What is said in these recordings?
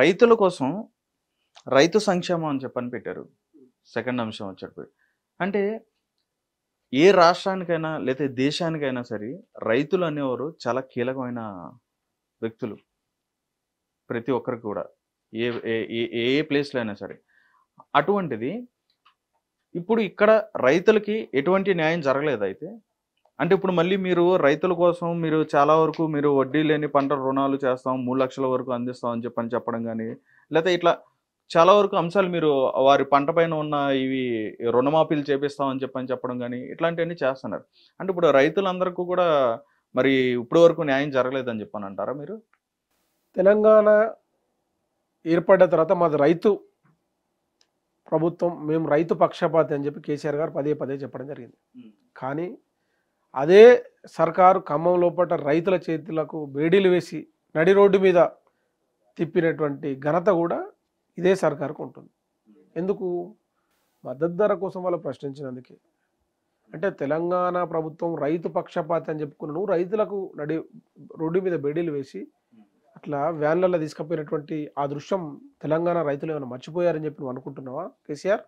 రైతుల కోసం రైతు సంక్షేమం అని చెప్పని పెట్టారు సెకండ్ అంశం వచ్చేటప్పుడు అంటే ఏ రాష్ట్రానికైనా లేదా దేశానికైనా సరే రైతులు అనేవారు చాలా కీలకమైన వ్యక్తులు ప్రతి ఒక్కరికి కూడా ఏ ఏ ఏ ప్లేస్లో అయినా సరే అటువంటిది ఇప్పుడు ఇక్కడ రైతులకి ఎటువంటి న్యాయం జరగలేదు అయితే అంటే ఇప్పుడు మళ్ళీ మీరు రైతుల కోసం మీరు చాలా వరకు మీరు వడ్డీ లేని పంట రుణాలు చేస్తాం మూడు లక్షల వరకు అందిస్తాం అని చెప్పని చెప్పడం కానీ లేకపోతే ఇట్లా చాలా వరకు అంశాలు మీరు వారి పంట పైన ఉన్న ఇవి రుణమాఫీలు చేపిస్తామని చెప్పని చెప్పడం కానీ ఇట్లాంటివన్నీ చేస్తున్నారు అంటే ఇప్పుడు రైతులందరికీ కూడా మరి ఇప్పటి వరకు న్యాయం జరగలేదని చెప్పని అంటారా మీరు తెలంగాణ ఏర్పడ్డ తర్వాత మాది రైతు ప్రభుత్వం మేము రైతు పక్షపాతి అని చెప్పి కేసీఆర్ గారు పదే పదే చెప్పడం జరిగింది కానీ అదే సర్కారు ఖమ్మం లోపల రైతుల చేతులకు బేడీలు వేసి నడి రోడ్డు మీద తిప్పినటువంటి ఘనత కూడా ఇదే సర్కారుకు ఉంటుంది ఎందుకు మద్దతు ధర కోసం వాళ్ళు ప్రశ్నించినందుకే అంటే తెలంగాణ ప్రభుత్వం రైతు పక్షపాతి అని చెప్పుకున్న నువ్వు రైతులకు నడి రోడ్డు మీద బేడీలు వేసి అట్లా వ్యాన్లలో తీసుకుపోయినటువంటి ఆ దృశ్యం తెలంగాణ రైతులు ఏమైనా మర్చిపోయారని చెప్పి నువ్వు అనుకుంటున్నావా కేసీఆర్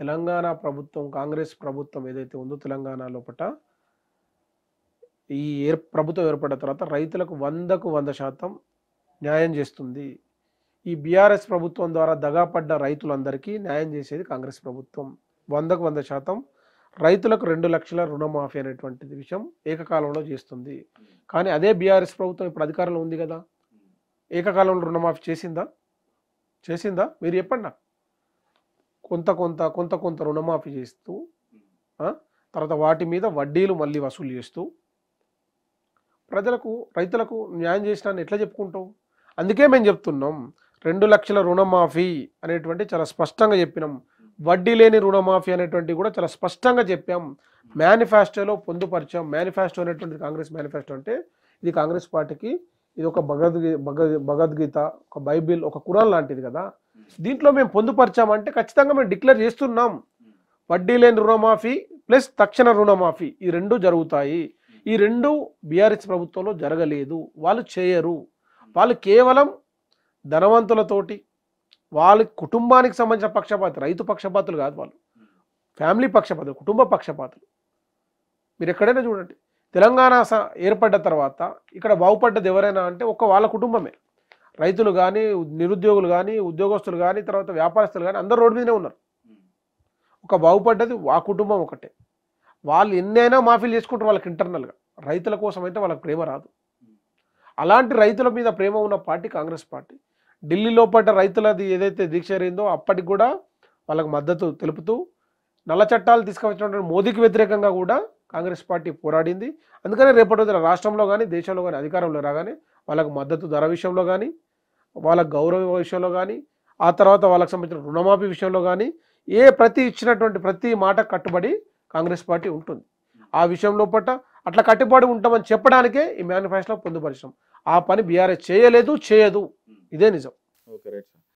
తెలంగాణ ప్రభుత్వం కాంగ్రెస్ ప్రభుత్వం ఏదైతే ఉందో తెలంగాణ లోపల ఈ ఏర్ ప్రభుత్వం ఏర్పడిన తర్వాత రైతులకు వందకు వంద శాతం న్యాయం చేస్తుంది ఈ బీఆర్ఎస్ ప్రభుత్వం ద్వారా దగాపడ్డ రైతులందరికీ న్యాయం చేసేది కాంగ్రెస్ ప్రభుత్వం వందకు వంద శాతం రైతులకు రెండు లక్షల రుణమాఫీ అనేటువంటిది విషయం ఏకకాలంలో చేస్తుంది కానీ అదే బీఆర్ఎస్ ప్రభుత్వం ఇప్పుడు అధికారంలో ఉంది కదా ఏకకాలంలో రుణమాఫీ చేసిందా చేసిందా మీరు చెప్పండి నాకు కొంత కొంత కొంత కొంత రుణమాఫీ చేస్తూ తర్వాత వాటి మీద వడ్డీలు మళ్ళీ వసూలు చేస్తూ ప్రజలకు రైతులకు న్యాయం చేసినాన్ని ఎట్లా చెప్పుకుంటాం అందుకే మేము చెప్తున్నాం రెండు లక్షల రుణమాఫీ అనేటువంటి చాలా స్పష్టంగా చెప్పినాం వడ్డీ లేని రుణమాఫీ అనేటువంటి కూడా చాలా స్పష్టంగా చెప్పాం మేనిఫెస్టోలో పొందుపరిచాం మేనిఫెస్టో అనేటువంటి కాంగ్రెస్ మేనిఫెస్టో అంటే ఇది కాంగ్రెస్ పార్టీకి ఇది ఒక భగవద్గీ భగవద్ భగవద్గీత ఒక బైబిల్ ఒక కురాన్ లాంటిది కదా దీంట్లో మేము పొందుపరిచామంటే ఖచ్చితంగా మేము డిక్లేర్ చేస్తున్నాం వడ్డీ లేని రుణమాఫీ ప్లస్ తక్షణ రుణమాఫీ ఈ రెండు జరుగుతాయి ఈ రెండు బీఆర్ఎస్ ప్రభుత్వంలో జరగలేదు వాళ్ళు చేయరు వాళ్ళు కేవలం ధనవంతులతోటి వాళ్ళ కుటుంబానికి సంబంధించిన పక్షపాతి రైతు పక్షపాతులు కాదు వాళ్ళు ఫ్యామిలీ పక్షపాతులు కుటుంబ పక్షపాతులు మీరు ఎక్కడైనా చూడండి తెలంగాణ ఏర్పడ్డ తర్వాత ఇక్కడ బాగుపడ్డది ఎవరైనా అంటే ఒక్క వాళ్ళ కుటుంబమే రైతులు కానీ నిరుద్యోగులు కానీ ఉద్యోగస్తులు కానీ తర్వాత వ్యాపారస్తులు కానీ అందరు రోడ్డు మీదనే ఉన్నారు ఒక బాగుపడ్డది ఆ కుటుంబం ఒకటే వాళ్ళు ఎన్నైనా మాఫీలు చేసుకుంటారు వాళ్ళకి ఇంటర్నల్గా రైతుల కోసం అయితే వాళ్ళకి ప్రేమ రాదు అలాంటి రైతుల మీద ప్రేమ ఉన్న పార్టీ కాంగ్రెస్ పార్టీ ఢిల్లీలో పడ్డ రైతులది ఏదైతే దీక్ష అయిందో అప్పటికి కూడా వాళ్ళకి మద్దతు తెలుపుతూ నల్ల చట్టాలు తీసుకువచ్చినటువంటి మోదీకి వ్యతిరేకంగా కూడా కాంగ్రెస్ పార్టీ పోరాడింది అందుకనే రేపటి రోజున రాష్ట్రంలో కానీ దేశంలో కానీ అధికారంలో రాగానే వాళ్ళకు మద్దతు ధర విషయంలో కానీ వాళ్ళ గౌరవ విషయంలో కానీ ఆ తర్వాత వాళ్ళకి సంబంధించిన రుణమాఫీ విషయంలో కానీ ఏ ప్రతి ఇచ్చినటువంటి ప్రతి మాట కట్టుబడి కాంగ్రెస్ పార్టీ ఉంటుంది ఆ విషయంలో పట్ల అట్లా కట్టుబడి ఉంటామని చెప్పడానికే ఈ మేనిఫెస్టో పొందుపరిచాం ఆ పని బీఆర్ఎస్ చేయలేదు చేయదు ఇదే నిజం ఓకే రైట్